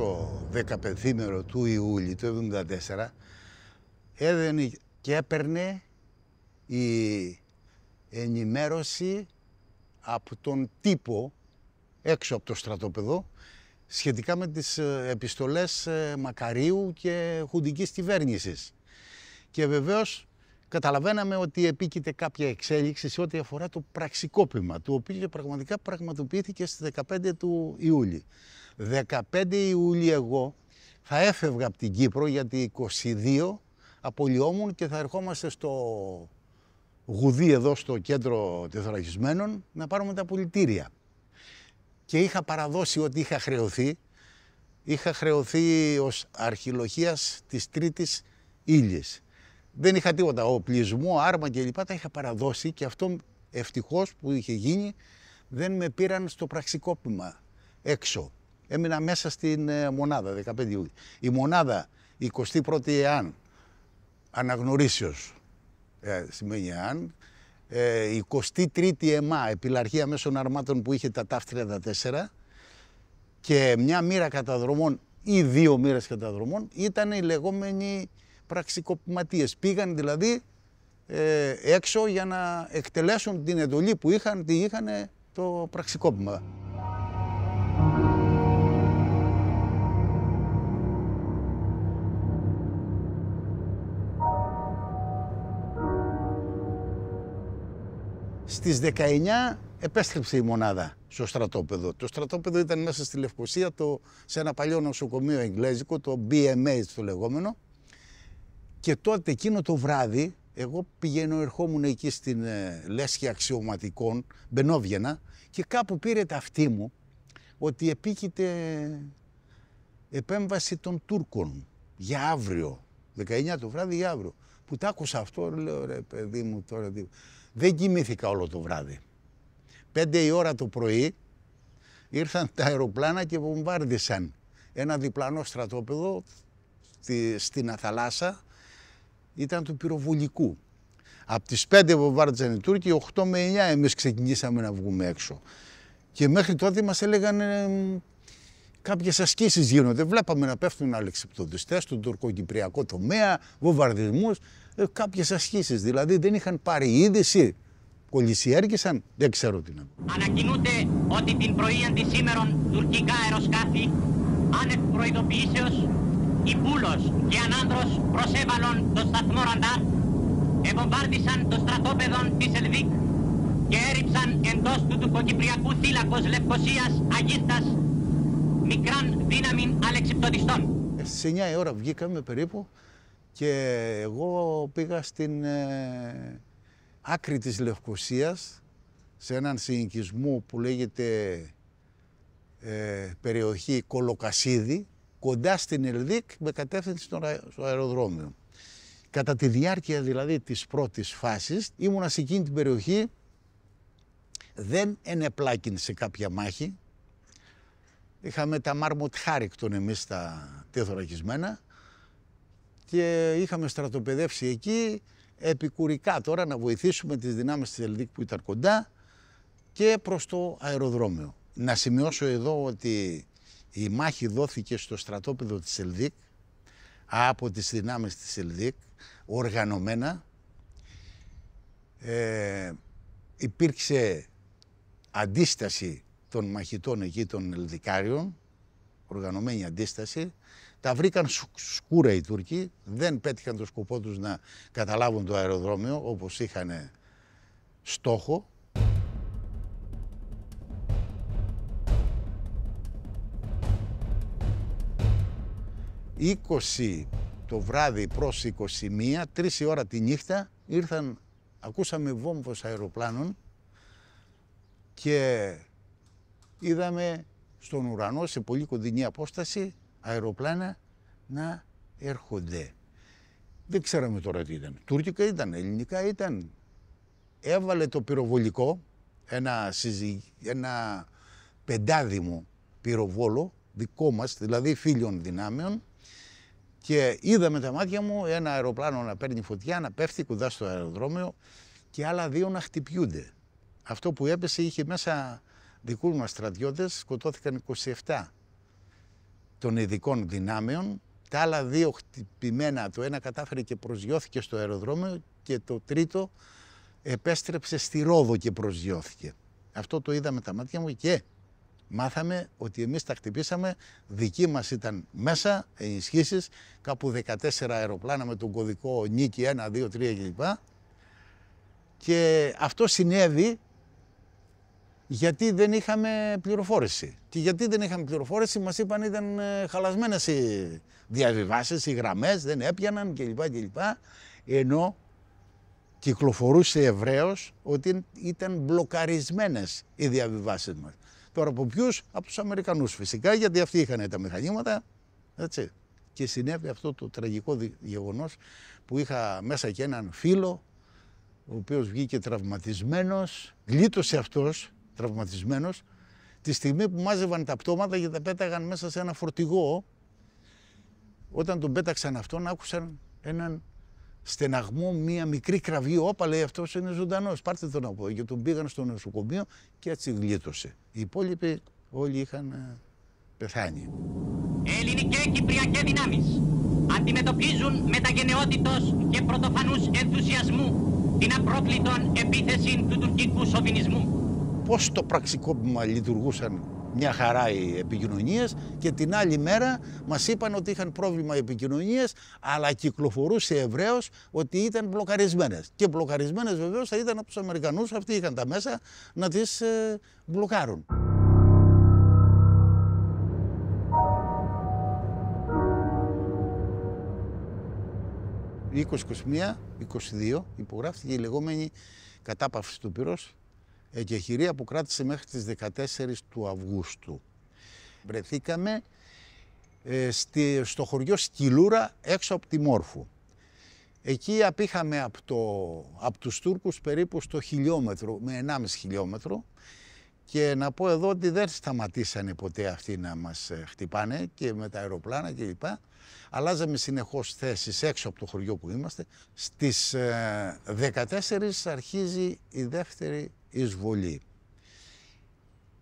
το 15 του Ιούλη του 1974 έδαινε και έπαιρνε η ενημέρωση από τον τύπο έξω από το στρατόπεδο σχετικά με τις ε, επιστολές ε, Μακαρίου και Χουντικής κυβέρνησης. Και βεβαίως καταλαβαίναμε ότι επίκειται κάποια εξέλιξη σε ό,τι αφορά το πραξικόπημα, το οποίο πραγματικά πραγματοποιήθηκε στις 15 του Ιούλη. 15 Ιουλίου εγώ θα έφευγα από την Κύπρο γιατί 22 απολυόμουν και θα ερχόμαστε στο γουδί εδώ στο κέντρο τεθωρακισμένων να πάρουμε τα πολιτήρια. Και είχα παραδώσει ότι είχα χρεωθεί. Είχα χρεωθεί ως αρχιλοχίας της τρίτης Ήλιες Δεν είχα τίποτα, οπλισμό, άρμα κλπ. Τα είχα παραδώσει και αυτό ευτυχώς που είχε γίνει δεν με πήραν στο πραξικόπημα έξω έμεινα μέσα στην ε, μονάδα 15 Ιούλη. Η μονάδα 21η ΕΑΝ, αναγνωρίσεως ε, σημαίνει ΕΑΝ, 23η ε, ΕΜΑ, επιλαρχία μέσων αρμάτων που είχε τα ΤΑΦ 34 και μια μοίρα καταδρομών ή δύο μοίρες καταδρομών ήταν οι λεγόμενοι πραξικοπηματίες. Πήγαν δηλαδή ε, έξω για να εκτελέσουν την εντολή που είχαν, τι είχαν το πραξικόπημα. Στις 19 επέστρεψε η μονάδα στο στρατόπεδο. Το στρατόπεδο ήταν μέσα στη Λευκοσία, το, σε ένα παλιό νοσοκομείο εγγλέζικο, το BMA το λεγόμενο. Και τότε εκείνο το βράδυ, εγώ πηγαίνω, ερχόμουν εκεί στην ε, λέσχη αξιωματικών, μπαινόβγαινα, και κάπου πήρε ταυτίμου μου ότι επίκειται επέμβαση των Τούρκων για αύριο, 19 το βράδυ για αύριο. Που τα άκουσα αυτό, λέω ρε παιδί μου τώρα. Τι... Δεν κοιμήθηκα όλο το βράδυ. Πέντε η ώρα το πρωί ήρθαν τα αεροπλάνα και βομβάρδισαν ένα διπλανό στρατόπεδο στην Αθαλάσσα. Ήταν του πυροβολικού. Από τις 5 βομβάρδισαν οι Τούρκοι, 8 με 9 εμείς ξεκινήσαμε να βγούμε έξω. Και μέχρι τότε μας έλεγαν ε, κάποιες ασκήσεις γίνονται. Βλέπαμε να πέφτουν άλλοι τον στον τουρκοκυπριακό τομέα, βομβαρδισμούς κάποιε κάποιες Δηλαδή δεν είχαν πάρει είδηση, κολλησιέργησαν, δεν ξέρω τι να πω. Ανακοινούνται ότι την πρωί αντισήμερον τουρκικά αεροσκάφη άνευ προειδοποιήσεως Υπούλος και Ανάνδρος προσέβαλαν το σταθμό Ραντάρ, το στρατόπεδο της Ελβίκ και έριψαν εντός του τουρκοκυπριακού θύλακος Λευκοσίας Αγίστας μικράν δύναμη αλεξιπτοδιστών. Ε, Στις 9 η ώρα βγήκαμε περίπου και εγώ πήγα στην ε, άκρη της Λευκουσίας, σε έναν συνοικισμό που λέγεται ε, περιοχή Κολοκασίδη, κοντά στην Ελδίκ με κατεύθυνση στο αεροδρόμιο. Κατά τη διάρκεια δηλαδή της πρώτης φάσης ήμουνα σε εκείνη την περιοχή, δεν ενεπλάκην σε κάποια μάχη. Είχαμε τα μάρμοτ χάρικτον εμείς τα τεθωρακισμένα και είχαμε στρατοπεδεύσει εκεί επικουρικά τώρα να βοηθήσουμε τις δυνάμεις της Ελδίκ που ήταν κοντά και προς το αεροδρόμιο. Να σημειώσω εδώ ότι η μάχη δόθηκε στο στρατόπεδο της Ελδίκ από τις δυνάμεις της Ελδίκ οργανωμένα. Ε, υπήρξε αντίσταση των μαχητών εκεί των Ελδικάριων, οργανωμένη αντίσταση. Τα βρήκαν σκούρα οι Τούρκοι, δεν πέτυχαν το σκοπό τους να καταλάβουν το αεροδρόμιο όπως είχαν στόχο. «20 το βράδυ προς 21, 3 η ώρα τη νύχτα, ήρθαν, ακούσαμε βόμβος αεροπλάνων και είδαμε στον ουρανό σε πολύ κοντινή απόσταση αεροπλάνα να έρχονται. Δεν ξέραμε τώρα τι ήταν. Τουρκικά ήταν, ελληνικά ήταν. Έβαλε το πυροβολικό, ένα, ένα πεντάδημο πυροβόλο δικό μας, δηλαδή φίλων δυνάμεων και είδα με τα μάτια μου ένα αεροπλάνο να παίρνει φωτιά, να πέφτει κοντά στο αεροδρόμιο και άλλα δύο να χτυπιούνται. Αυτό που έπεσε είχε μέσα δικούς μας στρατιώτες, σκοτώθηκαν 27 των ειδικών δυνάμεων. Τα άλλα δύο χτυπημένα, το ένα κατάφερε και προσγειώθηκε στο αεροδρόμιο και το τρίτο επέστρεψε στη Ρόδο και προσγειώθηκε. Αυτό το είδα με τα μάτια μου και μάθαμε ότι εμείς τα χτυπήσαμε, δική μας ήταν μέσα, ενισχύσεις, κάπου 14 αεροπλάνα με τον κωδικό νίκη 1, 2, 3 κλπ. Και αυτό συνέβη γιατί δεν είχαμε πληροφόρηση. Και γιατί δεν είχαμε πληροφόρηση, μας είπαν ήταν ε, χαλασμένες οι διαβιβάσεις, οι γραμμές, δεν έπιαναν κλπ. κλπ. Ενώ κυκλοφορούσε ευρέως ότι ήταν μπλοκαρισμένες οι διαβιβάσεις μας. Τώρα από ποιους από τους Αμερικανούς, φυσικά, γιατί αυτοί είχαν τα μηχανήματα, έτσι. Και συνέβη αυτό το τραγικό γεγονός, που είχα μέσα και έναν φίλο, ο οποίος βγήκε τραυματισμένος, γλίτωσε αυτός τραυματισμένος, τη στιγμή που μάζευαν τα πτώματα και τα πέταγαν μέσα σε ένα φορτηγό, όταν τον πέταξαν αυτόν, άκουσαν έναν στεναγμό, μία μικρή κραυγή. Όπα λέει αυτός είναι ζωντανός. Πάρτε τον από Και τον πήγαν στο νοσοκομείο και έτσι γλίτωσε. Οι υπόλοιποι όλοι είχαν ε, πεθάνει. Ελληνικέ κυπριακές δυνάμεις αντιμετωπίζουν μεταγενεότητος και πρωτοφανούς ενθουσιασμού την απρόκλητον επίθεση του τουρκικού σοβινισμού πώς το πραξικόπημα λειτουργούσαν μια χαρά οι επικοινωνίες και την άλλη μέρα μας είπαν ότι είχαν πρόβλημα οι επικοινωνίες, αλλά κυκλοφορούσε ευρέως ότι ήταν μπλοκαρισμένες. Και μπλοκαρισμένες βεβαίως θα ήταν από τους Αμερικανούς αυτοί είχαν τα μέσα να τις ε, μπλοκάρουν. Το 2021-22 υπογράφηκε η λεγόμενη κατάπαυση του πυρός εγκεχηρία που κράτησε μέχρι τις 14 του Αυγούστου. Βρεθήκαμε ε, στη, στο χωριό Σκυλούρα έξω από τη Μόρφου. Εκεί απήχαμε από, το, από τους Τούρκους περίπου στο χιλιόμετρο, με 1,5 χιλιόμετρο και να πω εδώ ότι δεν σταματήσανε ποτέ αυτοί να μας ε, χτυπάνε και με τα αεροπλάνα κλπ. Αλλάζαμε συνεχώς θέσεις έξω από το χωριό που είμαστε. Στις 14 ε, αρχίζει η δεύτερη εισβολή.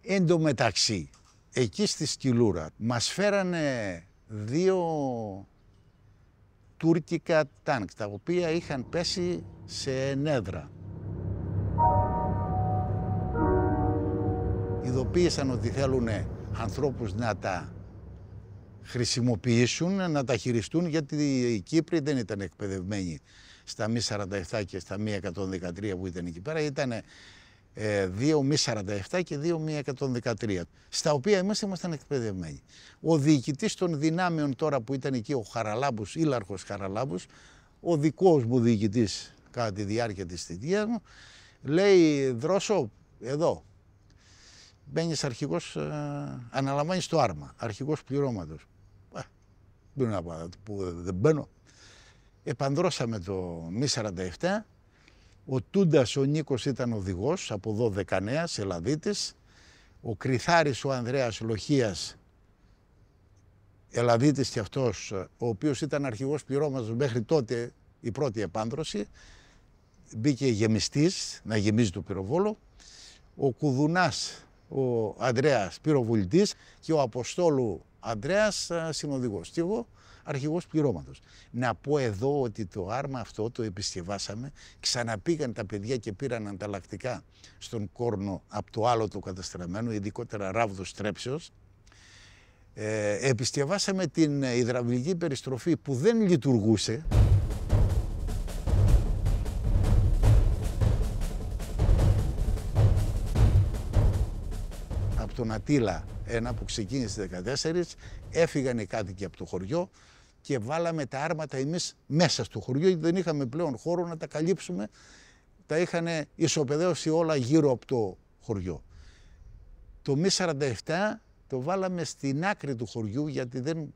Εν τω μεταξύ, εκεί στη Σκυλούρα μας φέρανε δύο τουρκικά τάνκ, τα οποία είχαν πέσει σε ενέδρα. Ειδοποίησαν ότι θέλουν ανθρώπους να τα χρησιμοποιήσουν, να τα χειριστούν, γιατί οι Κύπροι δεν ήταν εκπαιδευμένοι στα μη 47 και στα μη 113 που ήταν εκεί πέρα. Ήταν 2,47 ε, και 2,113, στα οποία εμείς ήμασταν εκπαιδευμένοι. Ο διοικητής των δυνάμεων τώρα που ήταν εκεί, ο Χαραλάμπους, Ήλαρχος Χαραλάμπους, ο δικός μου διοικητής κατά τη διάρκεια της θητείας μου, λέει «Δρόσο, εδώ, μπαίνεις αρχηγός, ε, αναλαμβάνεις το άρμα, αρχηγός πληρώματος». Ε, δεν να πω, δεν μπαίνω. Επανδρώσαμε το μη 47 ο Τούντας ο Νίκος ήταν οδηγός από 12 δεκανέα, Ελλαδίτης. Ο Κρυθάρης ο Ανδρέας Λοχίας, Ελλαδίτης και αυτός, ο οποίος ήταν αρχηγός πληρώματος μέχρι τότε η πρώτη επάνδρωση. Μπήκε γεμιστής, να γεμίζει το πυροβόλο. Ο Κουδουνάς ο Ανδρέας πυροβουλητής και ο Αποστόλου Ανδρέας ε, συνοδηγός. Και Αρχηγός πληρώματος. Να πω εδώ ότι το άρμα αυτό το επισκευάσαμε, ξαναπήγαν τα παιδιά και πήραν ανταλλακτικά στον κόρνο από το άλλο το καταστραμμένο, ειδικότερα ράβδος τρέψεως. Ε, επισκευάσαμε την υδραυλική περιστροφή που δεν λειτουργούσε. από τον Ατήλα, ένα που ξεκίνησε 14, έφυγαν οι κάτοικοι από το χωριό, και βάλαμε τα άρματα εμείς μέσα στο χωριό γιατί δεν είχαμε πλέον χώρο να τα καλύψουμε. Τα είχαν ισοπεδαίωση όλα γύρω από το χωριό. Το μη 47 το βάλαμε στην άκρη του χωριού γιατί δεν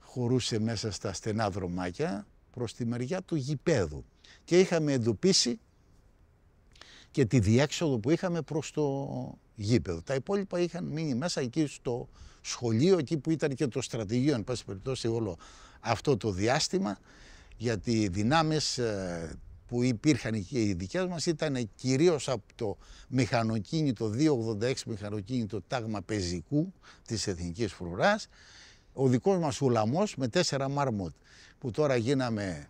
χωρούσε μέσα στα στενά δρομάκια προς τη μεριά του γηπέδου και είχαμε εντοπίσει και τη διέξοδο που είχαμε προς το γήπεδο. Τα υπόλοιπα είχαν μείνει μέσα εκεί στο σχολείο, εκεί που ήταν και το στρατηγείο, εν πάση περιπτώσει, όλο αυτό το διάστημα, γιατί οι δυνάμεις ε, που υπήρχαν εκεί οι δικές μας ήταν κυρίως από το μηχανοκίνητο 286 μηχανοκίνητο τάγμα πεζικού της Εθνικής Φρουράς, ο δικός μας ουλαμός με τέσσερα μάρμοτ που τώρα γίναμε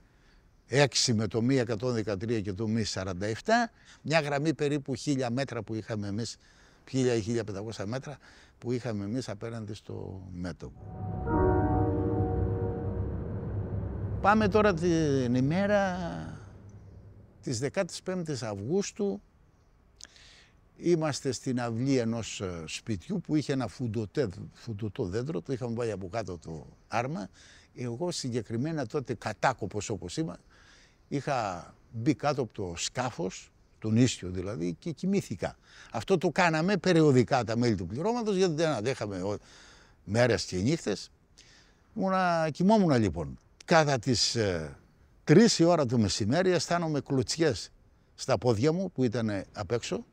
6 με το 113 και το μη 47, μια γραμμή περίπου 1000 μέτρα που είχαμε εμείς 1000-1500 μέτρα που είχαμε εμείς απέναντι στο μέτωπο. Πάμε τώρα την ημέρα της 15ης Αυγούστου. Είμαστε στην αυλή ενός σπιτιού που είχε ένα φουντωτέ, φουντωτό δέντρο, το είχαμε βάλει από κάτω το άρμα. Εγώ συγκεκριμένα τότε κατάκοπος όπως είμαι, είχα μπει κάτω από το σκάφος τον ίσιο δηλαδή, και κοιμήθηκα. Αυτό το κάναμε περιοδικά τα μέλη του πληρώματος, γιατί δεν αντέχαμε μέρες και νύχτες. Ήμουνα, κοιμόμουν λοιπόν. Κατά τις ε, 3 η ώρα το μεσημέρι αισθάνομαι κλωτσιές στα πόδια μου που ήταν ε, απ' έξω.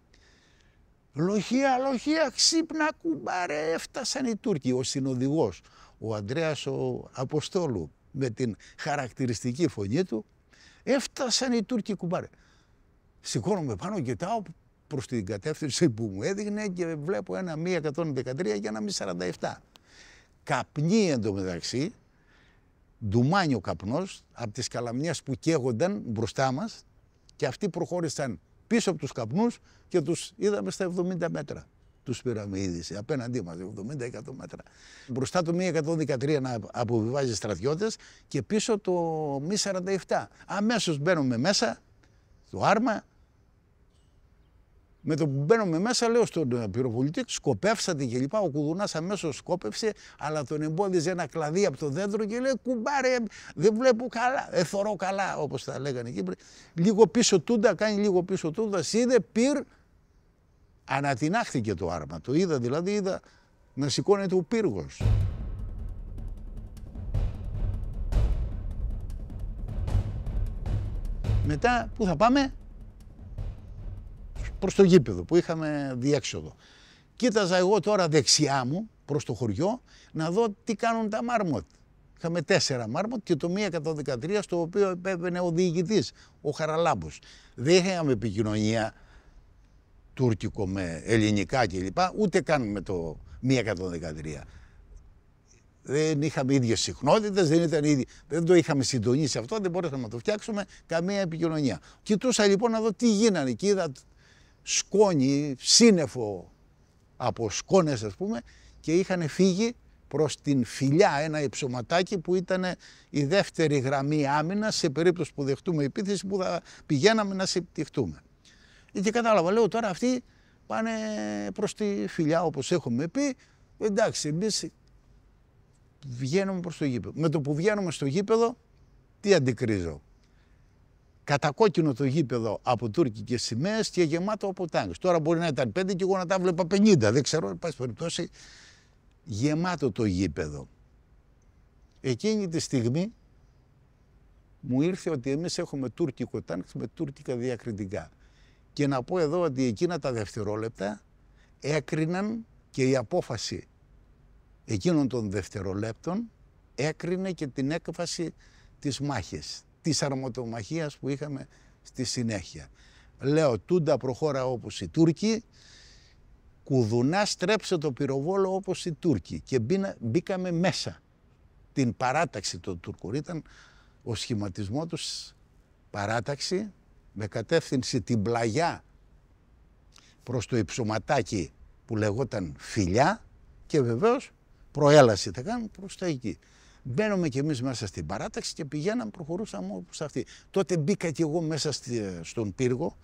Λοχεία, λοχεία, ξύπνα κουμπάρε, έφτασαν οι Τούρκοι. Ο συνοδηγός, ο Ανδρέας ο Αποστόλου, με την χαρακτηριστική φωνή του, έφτασαν οι Τούρκοι κουμπάρε σηκώνομαι πάνω, κοιτάω προς την κατεύθυνση που μου έδειχνε και βλέπω ένα ΜΗ-113 και ένα ΜΗ-47. Καπνί εντωμεταξύ, ντουμάνιο καπνός, από τις καλαμιές που καίγονταν μπροστά μας και αυτοί προχώρησαν πίσω από τους καπνούς και τους είδαμε στα 70 μέτρα. Τους πήραμε είδηση απέναντί μας 70-100 μέτρα. Μπροστά το ΜΗ-113 να αποβιβάζει στρατιώτες και πίσω το 1.47. Αμέσως μπαίνουμε μέσα το άρμα. Με το που μπαίνουμε μέσα, λέω στον ε, πυροβολητή, σκοπεύσατε και λοιπά. Ο κουδουνάς αμέσως σκόπευσε, αλλά τον εμπόδιζε ένα κλαδί από το δέντρο και λέει: Κουμπάρε, δεν βλέπω καλά. Εθωρώ καλά, όπως τα λέγανε οι Κύπροι. Λίγο πίσω τούντα, κάνει λίγο πίσω τούντα. Είδε, πυρ. Ανατινάχθηκε το άρμα. Το είδα δηλαδή, είδα να σηκώνεται ο πύργος. Μετά πού θα πάμε, προς το γήπεδο που είχαμε διέξοδο. Κοίταζα εγώ τώρα δεξιά μου προς το χωριό να δω τι κάνουν τα μάρμοτ. Είχαμε τέσσερα μάρμοτ και το 113 στο οποίο επέβαινε ο διοικητής, ο Χαραλάμπος. Δεν είχαμε επικοινωνία τουρκικό με ελληνικά κλπ. Ούτε καν με το 113 δεν είχαμε ίδιες συχνότητες, δεν ήταν δεν το είχαμε συντονίσει αυτό, δεν μπορούσαμε να το φτιάξουμε καμία επικοινωνία. Κοιτούσα λοιπόν να δω τι γίνανε και είδα σκόνη, σύννεφο από σκόνες, ας πούμε, και είχαν φύγει προς την φιλιά ένα υψωματάκι που ήταν η δεύτερη γραμμή άμυνας σε περίπτωση που δεχτούμε επίθεση που θα πηγαίναμε να συμπτυχτούμε. Και κατάλαβα, λέω τώρα αυτοί πάνε προς τη φιλιά όπως έχουμε πει, εντάξει εμείς βγαίνουμε προς το γήπεδο. Με το που βγαίνουμε στο γήπεδο, τι αντικρίζω. Κατακόκκινο το γήπεδο από τουρκικές σημαίες και γεμάτο από τάγκ. Τώρα μπορεί να ήταν 5 και εγώ να τα βλέπα 50, δεν ξέρω, εν πάση περιπτώσει. Γεμάτο το γήπεδο. Εκείνη τη στιγμή μου ήρθε ότι εμείς έχουμε τουρκικό τάγκ με τουρκικά διακριτικά. Και να πω εδώ ότι εκείνα τα δευτερόλεπτα έκριναν και η απόφαση εκείνων των δευτερολέπτων έκρινε και την έκφαση της μάχης, της αρμοτομαχίας που είχαμε στη συνέχεια. Λέω, τούντα προχώρα όπως οι Τούρκοι, κουδουνά στρέψε το πυροβόλο όπως οι Τούρκοι και μπήκαμε μέσα. Την παράταξη των Τούρκων ήταν ο σχηματισμός τους παράταξη με κατεύθυνση την πλαγιά προς το υψωματάκι που λεγόταν φιλιά και βεβαίως προέλαση τα κάνουν προς τα εκεί. Μπαίνουμε κι εμείς μέσα στην παράταξη και πηγαίναμε, προχωρούσαμε όπως αυτή. Τότε μπήκα κι εγώ μέσα στη, στον πύργο,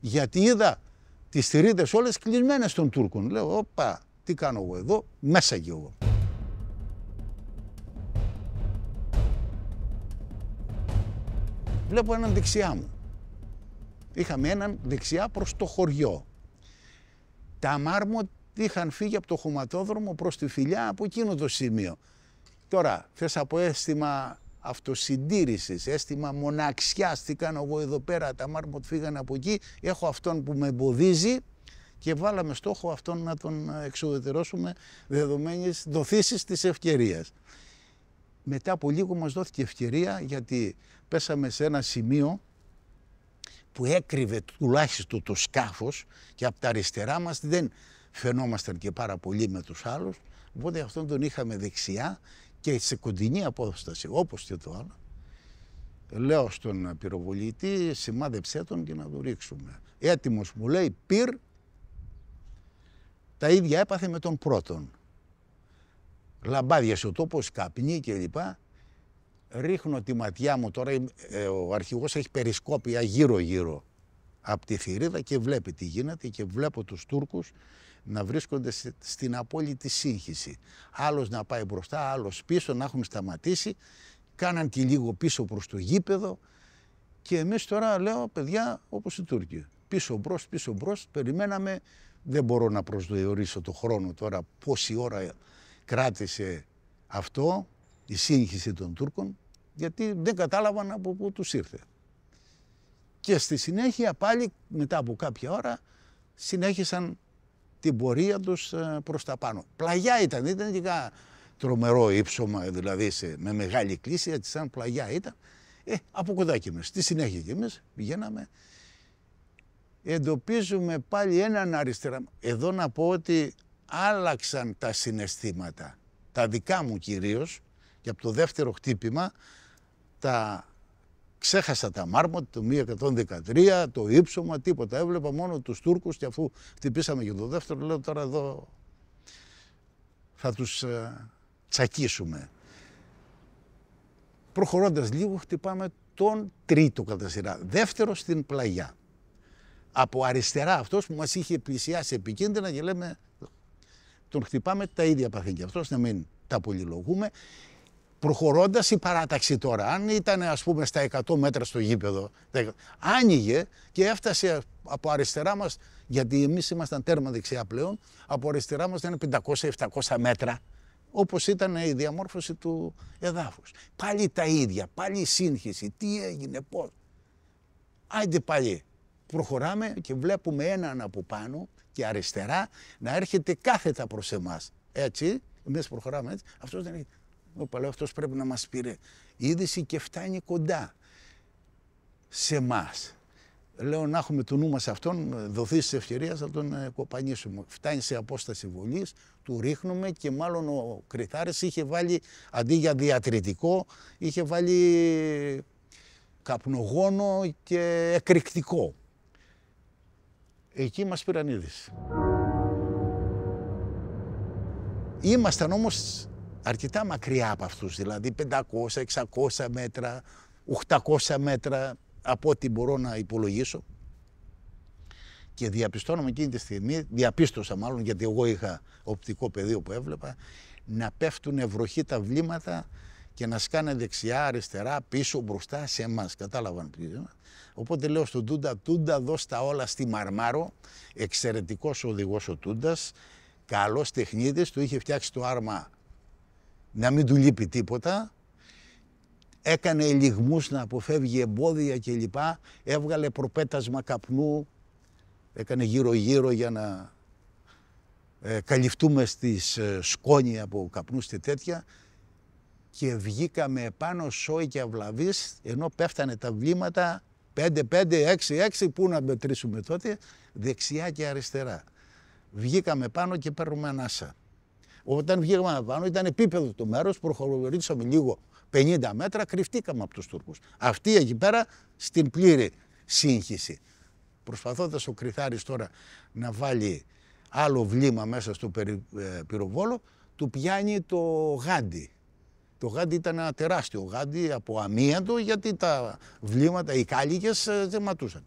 γιατί είδα τις θηρίδες όλες κλεισμένες των Τούρκων. Λέω, όπα, τι κάνω εγώ εδώ, μέσα κι εγώ. Βλέπω έναν δεξιά μου. Είχαμε έναν δεξιά προς το χωριό. Τα μάρμο είχαν φύγει από το χωματόδρομο προς τη φιλιά από εκείνο το σημείο. Τώρα, θες από αίσθημα αυτοσυντήρησης, αίσθημα μοναξιάς, τι κάνω εγώ εδώ πέρα, τα μάρμοτ φύγανε από εκεί, έχω αυτόν που με εμποδίζει και βάλαμε στόχο αυτόν να τον εξουδετερώσουμε δεδομένης δοθήσεις της ευκαιρίας. Μετά από λίγο μας δόθηκε ευκαιρία γιατί πέσαμε σε ένα σημείο που έκρυβε τουλάχιστον το σκάφος και από τα αριστερά μας δεν, φαινόμασταν και πάρα πολύ με τους άλλους, οπότε αυτόν τον είχαμε δεξιά και σε κοντινή απόσταση, όπως και το άλλο. Λέω στον πυροβολητή, σημάδεψέ τον και να το ρίξουμε. Έτοιμος μου λέει, πυρ, τα ίδια έπαθε με τον πρώτον. Λαμπάδια ο τόπος, καπνί λοιπά Ρίχνω τη ματιά μου, τώρα ε, ο αρχηγός έχει περισκόπια γύρω-γύρω από τη θηρίδα και βλέπει τι γίνεται και βλέπω τους Τούρκους να βρίσκονται στην απόλυτη σύγχυση. Άλλος να πάει μπροστά, άλλος πίσω, να έχουν σταματήσει. Κάναν και λίγο πίσω προς το γήπεδο. Και εμείς τώρα λέω, παιδιά, όπως οι Τούρκοι. Πίσω μπρος, πίσω μπρος, περιμέναμε. Δεν μπορώ να προσδιορίσω το χρόνο τώρα, πόση ώρα κράτησε αυτό, η σύγχυση των Τούρκων, γιατί δεν κατάλαβαν από πού τους ήρθε. Και στη συνέχεια πάλι, μετά από κάποια ώρα, συνέχισαν την πορεία τους ε, προς τα πάνω. Πλαγιά ήταν, δεν ήταν και τρομερό ύψωμα, ε, δηλαδή σε, με μεγάλη κλίση, έτσι σαν πλαγιά ήταν. Ε, από κοντά κι εμείς. Στη συνέχεια κι εμείς πηγαίναμε. Εντοπίζουμε πάλι έναν αριστερά. Εδώ να πω ότι άλλαξαν τα συναισθήματα. Τα δικά μου κυρίως και από το δεύτερο χτύπημα τα Ξέχασα τα μάρμοτα, το 113, το ύψωμα, τίποτα. Έβλεπα μόνο τους Τούρκους και αφού χτυπήσαμε και το δεύτερο, λέω τώρα εδώ θα τους ε, τσακίσουμε. Προχωρώντας λίγο χτυπάμε τον τρίτο κατά σειρά, δεύτερο στην πλαγιά. Από αριστερά αυτός που μας είχε πλησιάσει επικίνδυνα και λέμε τον χτυπάμε τα ίδια παθήκια. Αυτός να μην τα πολυλογούμε Προχωρώντας η παράταξη τώρα, αν ήταν ας πούμε στα 100 μέτρα στο γήπεδο, άνοιγε και έφτασε από αριστερά μας, γιατί εμείς ήμασταν τέρμα δεξιά πλέον, από αριστερά μας ήταν 500-700 μέτρα, όπως ήταν η διαμόρφωση του εδάφους. Πάλι τα ίδια, πάλι η σύγχυση, τι έγινε, πώς, Άντε πάλι, προχωράμε και βλέπουμε έναν από πάνω και αριστερά να έρχεται κάθετα προς εμάς. Έτσι, εμείς προχωράμε έτσι, αυτός δεν έρχεται. Όπα, λέω, αυτός πρέπει να μας πήρε. είδηση και φτάνει κοντά σε εμά. Λέω να έχουμε το νου μας αυτόν, δοθείς τη ευκαιρία να τον ε, κοπανίσουμε. Φτάνει σε απόσταση βολής, του ρίχνουμε και μάλλον ο Κριθάρης είχε βάλει, αντί για διατριτικό, είχε βάλει καπνογόνο και εκρηκτικό. Εκεί μας πήραν είδηση. Ήμασταν όμως αρκετά μακριά από αυτούς, δηλαδή 500, 600 μέτρα, 800 μέτρα από ό,τι μπορώ να υπολογίσω. Και διαπιστώνουμε εκείνη τη στιγμή, διαπίστωσα μάλλον γιατί εγώ είχα οπτικό πεδίο που έβλεπα, να πέφτουν βροχή τα βλήματα και να σκάνε δεξιά, αριστερά, πίσω, μπροστά σε εμάς. Κατάλαβαν Οπότε λέω στον Τούντα, Τούντα δώσ' τα όλα στη Μαρμάρο, εξαιρετικός οδηγός ο τούντας, καλός τεχνίδης, του είχε φτιάξει το άρμα να μην του λείπει τίποτα. Έκανε ελιγμούς να αποφεύγει εμπόδια κλπ. Έβγαλε προπέτασμα καπνού. Έκανε γύρω-γύρω για να ε, καλυφτούμε στις ε, σκόνη από καπνούς και τέτοια και βγήκαμε επάνω σόι και αυλαβής ενώ πέφτανε τα βλήματα 5-5-6-6 που να μετρήσουμε τότε δεξιά και αριστερά. Βγήκαμε πάνω και παίρνουμε ανάσα. Όταν βγήκαμε πάνω, ήταν επίπεδο το μέρος, προχωρήσαμε λίγο 50 μέτρα, κρυφτήκαμε από τους Τούρκους. Αυτή εκεί πέρα στην πλήρη σύγχυση. Προσπαθώντας ο Κρυθάρης τώρα να βάλει άλλο βλήμα μέσα στο ε, πυροβόλο, του πιάνει το γάντι. Το γάντι ήταν ένα τεράστιο γάντι από αμύαντο, γιατί τα βλήματα, οι κάλικες ε, δεν ματούσαν.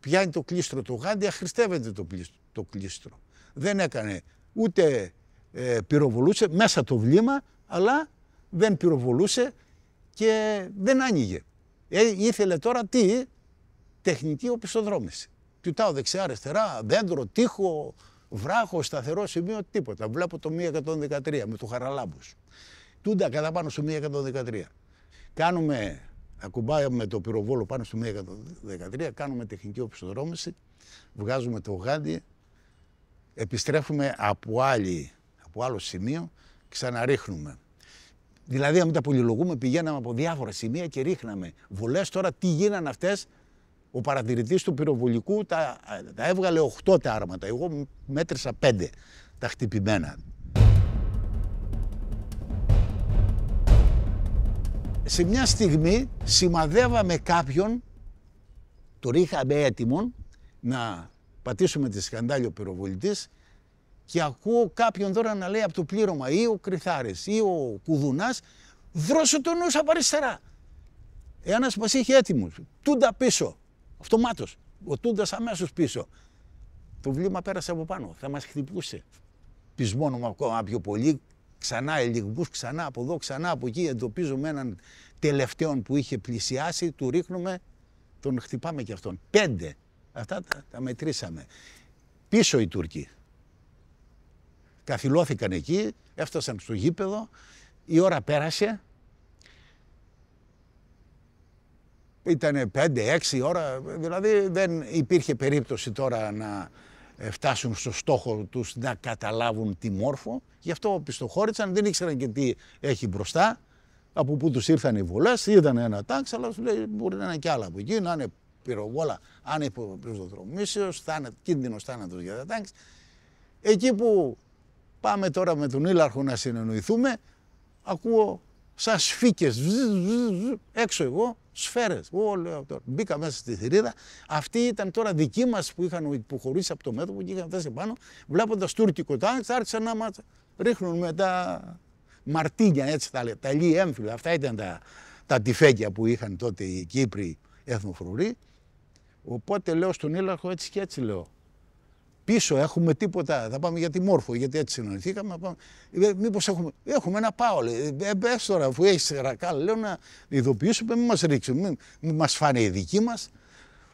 Πιάνει το κλίστρο το γάντι, αχρηστεύεται το, το κλίστρο. Δεν έκανε ούτε ε, πυροβολούσε μέσα το βλήμα, αλλά δεν πυροβολούσε και δεν άνοιγε. Ε, ήθελε τώρα τι, τεχνική οπισθοδρόμηση. Κοιτάω δεξιά, αριστερά, δέντρο, τείχο, βράχο, σταθερό σημείο, τίποτα. Βλέπω το 113 με το χαραλάμπους. Τούντα κατά πάνω στο 113. Κάνουμε, ακουμπάει με το πυροβόλο πάνω στο 113, κάνουμε τεχνική οπισθοδρόμηση, βγάζουμε το γάντι, επιστρέφουμε από άλλη από άλλο σημείο, ξαναρίχνουμε. Δηλαδή, αν τα πολυλογούμε, πηγαίναμε από διάφορα σημεία και ρίχναμε βολές. Τώρα, τι γίνανε αυτές, ο παρατηρητής του πυροβολικού τα, έβγαλε 8 τα άρματα. Εγώ μέτρησα 5 τα χτυπημένα. Σε μια στιγμή σημαδεύαμε κάποιον, το είχαμε έτοιμον να πατήσουμε τη ο πυροβολητής και ακούω κάποιον τώρα να λέει από το πλήρωμα ή ο Κρυθάρης ή ο Κουδουνάς δρόσε τον νους από αριστερά. Ένας μας είχε έτοιμο, Τούντα πίσω. Αυτομάτως. Ο Τούντας αμέσως πίσω. Το βλήμα πέρασε από πάνω. Θα μας χτυπούσε. Πισμώνουμε ακόμα πιο πολύ. Ξανά ελιγμούς, ξανά από εδώ, ξανά από εκεί. Εντοπίζουμε έναν τελευταίο που είχε πλησιάσει. Του ρίχνουμε, τον χτυπάμε και αυτόν. Πέντε. Αυτά τα, τα μετρήσαμε. Πίσω οι Τούρκοι. Καθυλώθηκαν εκεί, έφτασαν στο γήπεδο, η ώρα πέρασε. Ήταν 5-6 ώρα, δηλαδή δεν υπήρχε περίπτωση τώρα να ε, φτάσουν στο στόχο τους να καταλάβουν τη μόρφο. Γι' αυτό πιστοχώρησαν, δεν ήξεραν και τι έχει μπροστά. Από πού τους ήρθαν οι βολές, είδαν ένα τάξ, αλλά σου λέει μπορεί να είναι και άλλα από εκεί, να είναι πυροβόλα, αν είναι υποπληροδρομήσεως, κίνδυνος θάνατος για τα τάξ. Εκεί που Πάμε τώρα με τον Ήλαρχο να συνεννοηθούμε. Ακούω σαν σφίκες. Έξω εγώ, σφαίρες. Μπήκα μέσα στη θηρίδα. Αυτοί ήταν τώρα δικοί μας που είχαν υποχωρήσει από το μέτωπο και είχαν φτάσει πάνω. Βλέποντας τουρκικό τάγκ, άρχισαν να μας ρίχνουν με τα μαρτίνια, έτσι τα λέει, τα λί Αυτά ήταν τα, τα τυφέκια που είχαν τότε οι Κύπροι εθνοφρουροί. Οπότε λέω στον Ήλαρχο έτσι και έτσι λέω πίσω έχουμε τίποτα. Θα πάμε για τη μόρφο, γιατί έτσι συνοηθήκαμε. Ε, Μήπως έχουμε. Έχουμε ένα πάω. Λέει. Ε, τώρα, αφού έχεις ρακάλ, λέω να ειδοποιήσουμε, μην μας ρίξουν. Μην, μην μας φάνε οι δικοί μας.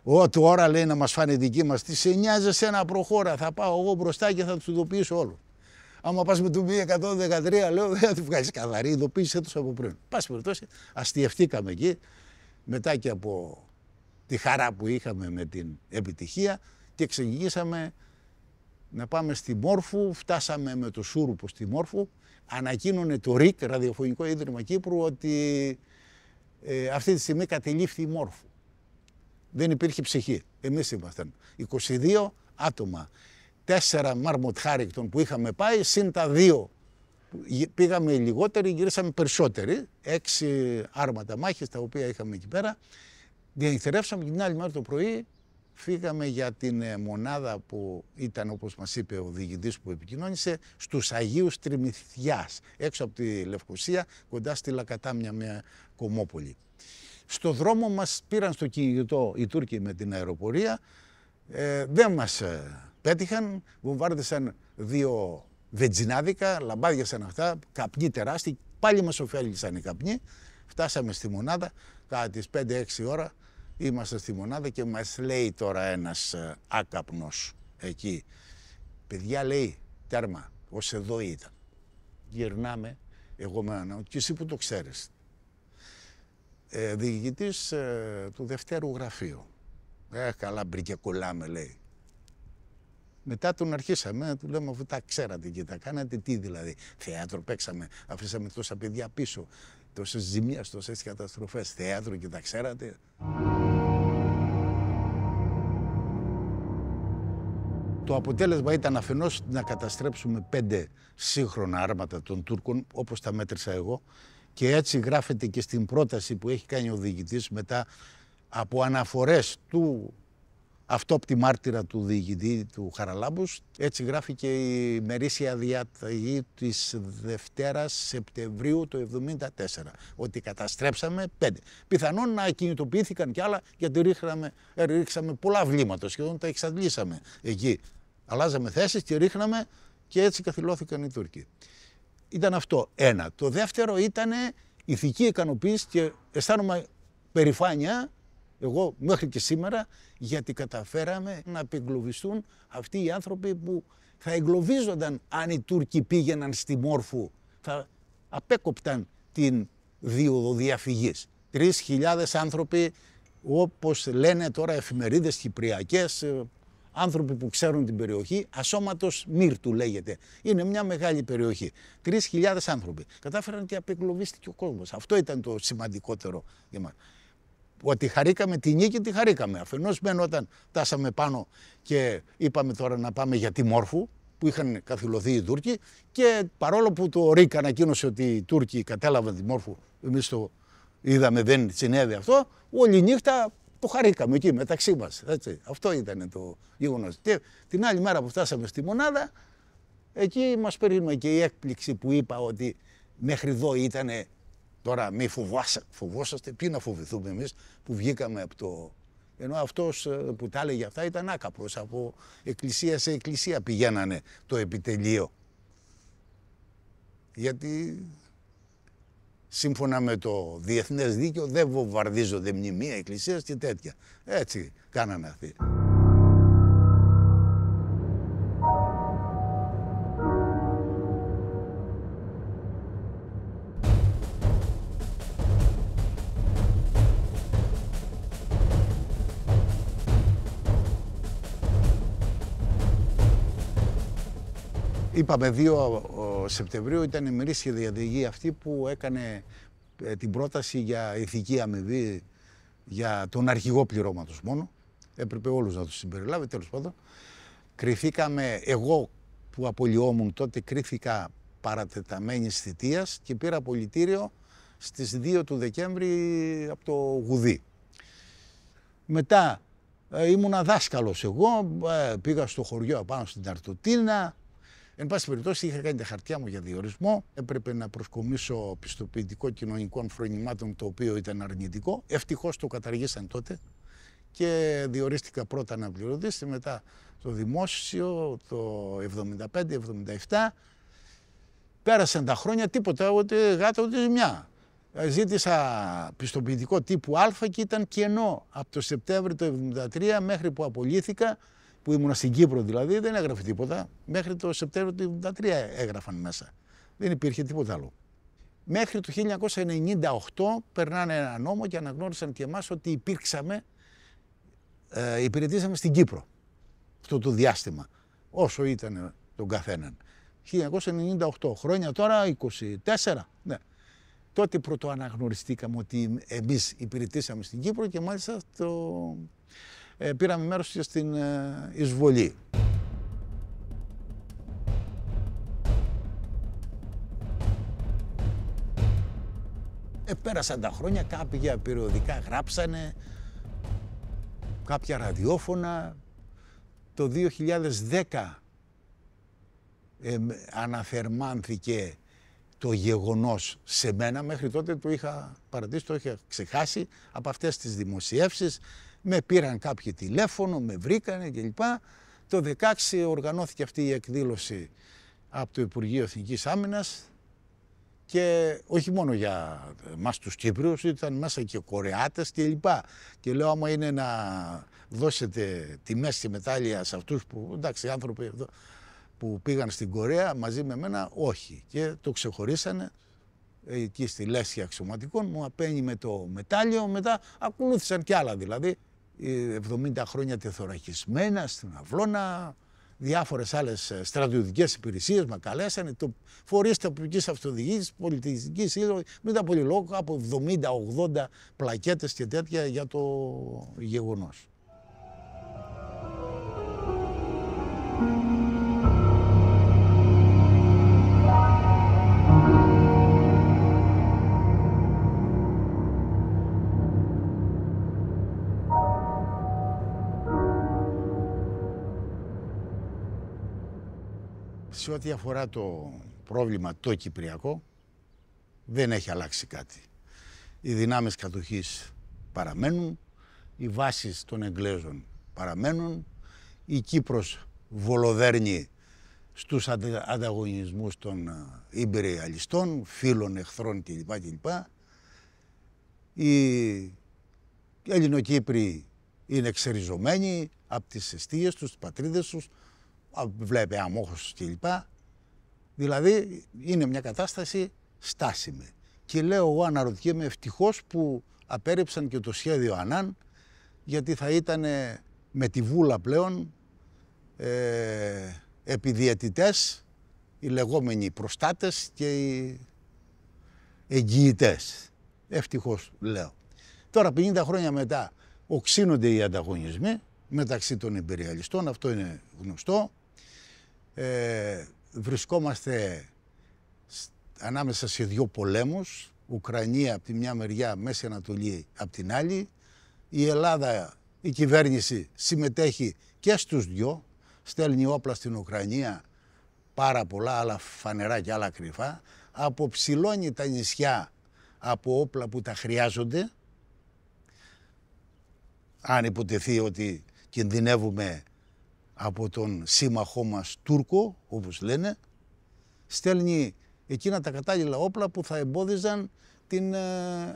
Ό, τώρα λέει να μας φάνε οι δικοί μας. Τις σε ένα προχώρα. Θα πάω εγώ μπροστά και θα τους ειδοποιήσω όλο. Άμα πας με το 113, λέω δεν θα τη βγάλει καθαρή. Ειδοποίησε τους από πριν. Πάση περιπτώσει, αστειευτήκαμε εκεί. Μετά και από τη χαρά που είχαμε με την επιτυχία και ξεκινήσαμε να πάμε στη Μόρφου, φτάσαμε με το Σούρουπο στη Μόρφου, ανακοίνωνε το ΡΙΚ, Ραδιοφωνικό Ίδρυμα Κύπρου, ότι ε, αυτή τη στιγμή κατελήφθη η Μόρφου. Δεν υπήρχε ψυχή. Εμείς ήμασταν 22 άτομα. Τέσσερα μαρμοτχάρικτον που είχαμε πάει, συν τα δύο πήγαμε λιγότεροι, γυρίσαμε περισσότεροι. Έξι άρματα μάχης τα οποία είχαμε εκεί πέρα. Διανυκτερεύσαμε την άλλη μέρα το πρωί φύγαμε για την ε, μονάδα που ήταν όπως μας είπε ο διηγητής που επικοινώνησε στους Αγίους Τριμηθιάς έξω από τη Λευκοσία κοντά στη Λακατάμια μια κομμόπολη. Στο δρόμο μας πήραν στο κινητό οι Τούρκοι με την αεροπορία ε, δεν μας ε, πέτυχαν, βομβάρδισαν δύο βεντζινάδικα, λαμπάδια σαν αυτά, καπνοί τεράστιοι, πάλι μας ωφέλησαν οι καπνοί. Φτάσαμε στη μονάδα κατά τις 5-6 ώρα, Είμαστε στη μονάδα και μας λέει τώρα ένας ε, άκαπνος εκεί. Παιδιά λέει, τέρμα, ως εδώ ήταν. Γυρνάμε, εγώ με έναν, και εσύ που το ξέρεις. Ε, διηγητής ε, του Δευτέρου Γραφείου. Ε, καλά μπρικεκολάμε λέει. Μετά τον αρχίσαμε, του λέμε αφού τα ξέρατε και τα κάνατε, τι δηλαδή. Θέατρο παίξαμε, αφήσαμε τόσα παιδιά πίσω. Τόσες ζημίες, τόσες καταστροφές, Θέατρο και τα ξέρατε. Το αποτέλεσμα ήταν αφενός να καταστρέψουμε πέντε σύγχρονα άρματα των Τούρκων, όπως τα μέτρησα εγώ, και έτσι γράφεται και στην πρόταση που έχει κάνει ο διοικητής μετά από αναφορές του αυτό από τη μάρτυρα του διηγητή του Χαραλάμπους. Έτσι γράφει και η μερίσια διαταγή της Δευτέρας Σεπτεμβρίου του 1974. Ότι καταστρέψαμε πέντε. Πιθανόν να κινητοποιήθηκαν κι άλλα γιατί ρίχναμε, ε, ρίξαμε πολλά βλήματα. Σχεδόν τα εξαντλήσαμε εκεί. Αλλάζαμε θέσεις και ρίχναμε και έτσι καθυλώθηκαν οι Τούρκοι. Ήταν αυτό ένα. Το δεύτερο ήταν ηθική ικανοποίηση και αισθάνομαι περηφάνεια εγώ μέχρι και σήμερα, γιατί καταφέραμε να απεγκλωβιστούν αυτοί οι άνθρωποι που θα εγκλωβίζονταν αν οι Τούρκοι πήγαιναν στη Μόρφου, θα απέκοπταν την δίωδο διαφυγής. Τρεις χιλιάδες άνθρωποι, όπως λένε τώρα εφημερίδες κυπριακές, ε, άνθρωποι που ξέρουν την περιοχή, ασώματος Μύρτου λέγεται. Είναι μια μεγάλη περιοχή. Τρεις χιλιάδες άνθρωποι. Κατάφεραν και απεγκλωβίστηκε ο κόσμος. Αυτό ήταν το σημαντικότερο για ότι χαρήκαμε τη νίκη, τη χαρήκαμε. Αφενός μεν όταν τάσαμε πάνω και είπαμε τώρα να πάμε για τη Μόρφου που είχαν καθυλωθεί οι Τούρκοι και παρόλο που το ΡΙΚ ανακοίνωσε ότι οι Τούρκοι κατέλαβαν τη Μόρφου, εμείς το είδαμε, δεν συνέβη αυτό, όλη νύχτα το χαρήκαμε εκεί μεταξύ μας. Αυτό ήταν το γεγονός. την άλλη μέρα που φτάσαμε στη μονάδα, εκεί μας περίμενε και η έκπληξη που είπα ότι μέχρι εδώ ήταν Τώρα μη φοβάσα, φοβόσαστε, τι να φοβηθούμε εμείς που βγήκαμε από το... Ενώ αυτός ε, που τα έλεγε αυτά ήταν άκαπρος, από εκκλησία σε εκκλησία πηγαίνανε το επιτελείο. Γιατί σύμφωνα με το διεθνές δίκαιο δεν βομβαρδίζονται μνημεία, εκκλησία και τέτοια. Έτσι κάνανε αυτή. είπαμε 2 Σεπτεμβρίου ήταν η μερίσια διαδηγή αυτή που έκανε ε, την πρόταση για ηθική αμοιβή για τον αρχηγό πληρώματος μόνο. Έπρεπε όλους να το συμπεριλάβει, τέλος πάντων. Κριθήκαμε, εγώ που απολυόμουν τότε, κρυθήκα παρατεταμένης θητείας και πήρα πολιτήριο στις 2 του Δεκέμβρη από το Γουδί. Μετά ε, ήμουνα δάσκαλος εγώ, ε, πήγα στο χωριό απάνω στην Αρτοτίνα, Εν πάση περιπτώσει, είχα κάνει τα χαρτιά μου για διορισμό. Έπρεπε να προσκομίσω πιστοποιητικό κοινωνικών φρονημάτων, το οποίο ήταν αρνητικό. Ευτυχώς το καταργήσαν τότε και διορίστηκα πρώτα να και μετά το δημόσιο το 75-77. Πέρασαν τα χρόνια, τίποτα, ούτε γάτα ούτε ζημιά. Ζήτησα πιστοποιητικό τύπου Α και ήταν κενό από το Σεπτέμβριο του 1973 μέχρι που απολύθηκα που ήμουν στην Κύπρο δηλαδή, δεν έγραφε τίποτα. Μέχρι το Σεπτέμβριο του 1993 έγραφαν μέσα. Δεν υπήρχε τίποτα άλλο. Μέχρι το 1998 περνάνε ένα νόμο και αναγνώρισαν και εμάς ότι υπήρξαμε, ε, υπηρετήσαμε στην Κύπρο αυτό το διάστημα, όσο ήταν τον καθέναν. 1998, χρόνια τώρα 24, ναι. Τότε πρωτοαναγνωριστήκαμε ότι εμείς υπηρετήσαμε στην Κύπρο και μάλιστα το, ε, πήραμε μέρος και στην ε, εισβολή. Επέρασαν πέρασαν τα χρόνια, κάποια περιοδικά γράψανε, κάποια ραδιόφωνα. Το 2010 ε, αναθερμάνθηκε το γεγονός σε μένα. Μέχρι τότε το είχα παρατήσει, το είχα ξεχάσει από αυτές τις δημοσιεύσεις. Με πήραν κάποιοι τηλέφωνο, με βρήκανε κλπ. Το 16 οργανώθηκε αυτή η εκδήλωση από το Υπουργείο Εθνικής Άμυνας και όχι μόνο για εμάς τους Κύπριους, ήταν μέσα και Κορεάτες και Και λέω άμα είναι να δώσετε τιμές και μετάλλια σε αυτούς που, εντάξει, άνθρωποι εδώ, που πήγαν στην Κορέα μαζί με μένα, όχι. Και το ξεχωρίσανε εκεί στη λέσχη αξιωματικών, μου απένει με το μετάλλιο, μετά ακολούθησαν κι άλλα δηλαδή. 70 ε, χρόνια τεθωρακισμένα στην Αυλώνα, διάφορες άλλες στρατιωτικές υπηρεσίες με καλέσανε, το φορείς τοπικής αυτοδιοί πολιτιστική πολιτιστικής σύλλογη, μετά πολύ λόγο από 70-80 πλακέτες και τέτοια για το γεγονός. σε ό,τι αφορά το πρόβλημα το κυπριακό, δεν έχει αλλάξει κάτι. Οι δυνάμεις κατοχής παραμένουν, οι βάσεις των Εγγλέζων παραμένουν, η Κύπρος βολοδέρνει στους ανταγωνισμούς των υπεριαλιστών, ε, φίλων, εχθρών κλπ. κλπ. Οι Ελληνοκύπροι είναι ξεριζωμένοι από τις αιστείες τους, τις πατρίδες τους, βλέπει αμόχος κλπ. Δηλαδή είναι μια κατάσταση στάσιμη. Και λέω εγώ αναρωτιέμαι ευτυχώς που απέρριψαν και το σχέδιο Ανάν γιατί θα ήταν με τη βούλα πλέον ε, επιδιαιτητές, οι λεγόμενοι προστάτες και οι εγγυητές. Ευτυχώς λέω. Τώρα 50 χρόνια μετά οξύνονται οι ανταγωνισμοί μεταξύ των εμπεριαλιστών, αυτό είναι γνωστό. Ε, βρισκόμαστε ανάμεσα σε δύο πολέμους, Ουκρανία από τη μια μεριά, Μέση Ανατολή από την άλλη. Η Ελλάδα, η κυβέρνηση συμμετέχει και στους δυο, στέλνει όπλα στην Ουκρανία πάρα πολλά, άλλα φανερά και άλλα κρυφά, αποψηλώνει τα νησιά από όπλα που τα χρειάζονται, αν υποτεθεί ότι κινδυνεύουμε από τον σύμμαχό μας Τούρκο, όπως λένε, στέλνει εκείνα τα κατάλληλα όπλα που θα εμπόδιζαν την ε,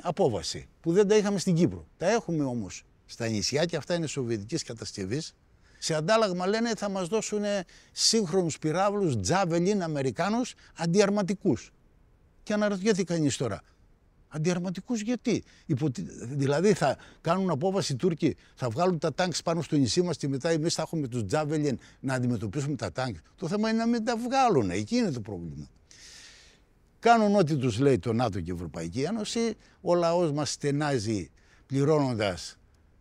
απόβαση, που δεν τα είχαμε στην Κύπρο. Τα έχουμε όμως στα νησιά και αυτά είναι σοβιετικής κατασκευής. Σε αντάλλαγμα λένε θα μας δώσουν σύγχρονους πυράβλους Τζάβελιν Αμερικάνους αντιαρματικούς. Και αναρωτιέται κανείς τώρα, Αντιαρματικούς γιατί. Υποτι... Δηλαδή θα κάνουν απόβαση οι Τούρκοι, θα βγάλουν τα τάγκ πάνω στο νησί μας και μετά εμείς θα έχουμε τους τζαβελιέν να αντιμετωπίσουμε τα τάγκ. Το θέμα είναι να μην τα βγάλουν. Εκεί είναι το πρόβλημα. Κάνουν ό,τι τους λέει το ΝΑΤΟ και η Ευρωπαϊκή Ένωση. Ο λαός μας στενάζει πληρώνοντας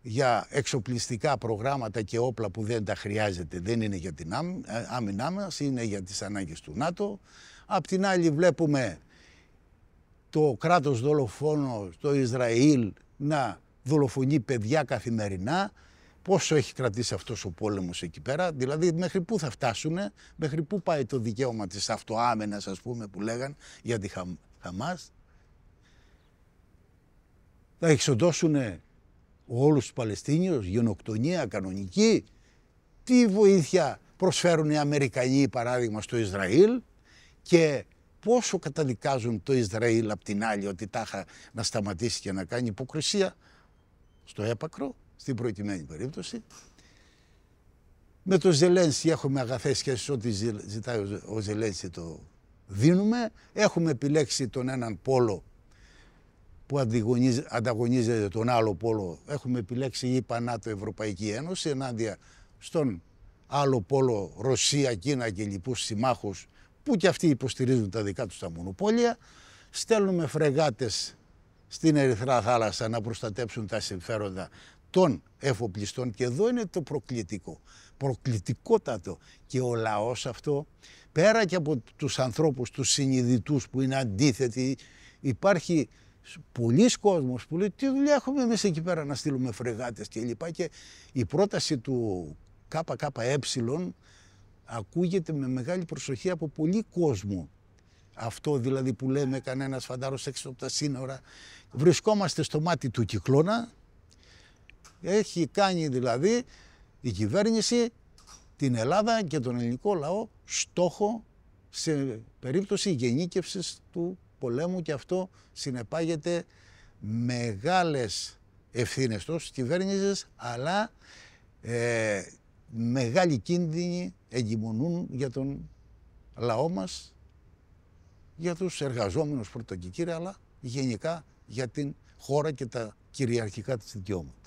για εξοπλιστικά προγράμματα και όπλα που δεν τα χρειάζεται. Δεν είναι για την ε, άμυνά μα, είναι για τις ανάγκες του ΝΑΤΟ. Απ' την άλλη βλέπουμε το κράτος δολοφόνο το Ισραήλ να δολοφονεί παιδιά καθημερινά. Πόσο έχει κρατήσει αυτός ο πόλεμος εκεί πέρα, δηλαδή μέχρι πού θα φτάσουν, μέχρι πού πάει το δικαίωμα της αυτοάμενας ας πούμε που λέγαν για τη Χαμάς. Θα εξοντώσουν όλους τους Παλαιστίνιους, γενοκτονία κανονική. Τι βοήθεια προσφέρουν οι Αμερικανοί παράδειγμα στο Ισραήλ και πόσο καταδικάζουν το Ισραήλ απ' την άλλη ότι τάχα να σταματήσει και να κάνει υποκρισία στο έπακρο, στην προκειμένη περίπτωση. Με το Ζελένσι έχουμε αγαθές σχέσεις, ό,τι ζητάει ο Ζελένσι το δίνουμε. Έχουμε επιλέξει τον έναν πόλο που ανταγωνίζεται τον άλλο πόλο. Έχουμε επιλέξει η Πανάτο Ευρωπαϊκή Ένωση ενάντια στον άλλο πόλο Ρωσία, Κίνα και λοιπούς συμμάχους που και αυτοί υποστηρίζουν τα δικά τους τα μονοπόλια, στέλνουμε φρεγάτες στην Ερυθρά Θάλασσα να προστατέψουν τα συμφέροντα των εφοπλιστών και εδώ είναι το προκλητικό, προκλητικότατο και ο λαός αυτό πέρα και από τους ανθρώπους, τους συνειδητούς που είναι αντίθετοι υπάρχει πολλοί κόσμος που λέει τι δουλειά έχουμε εμείς εκεί πέρα να στείλουμε φρεγάτες και και η πρόταση του ΚΚΕ ακούγεται με μεγάλη προσοχή από πολύ κόσμο. Αυτό δηλαδή που λέμε κανένας φαντάρος έξω από τα σύνορα. Βρισκόμαστε στο μάτι του κυκλώνα. Έχει κάνει δηλαδή η κυβέρνηση την Ελλάδα και τον ελληνικό λαό στόχο σε περίπτωση γεννήκευσης του πολέμου και αυτό συνεπάγεται μεγάλες ευθύνες τόσο κυβέρνησης αλλά ε, Μεγάλη κίνδυνη εγκυμονούν για τον λαό μας, για τους εργαζόμενους πρώτα και κύριε, αλλά γενικά για την χώρα και τα κυριαρχικά της δικαιώματα.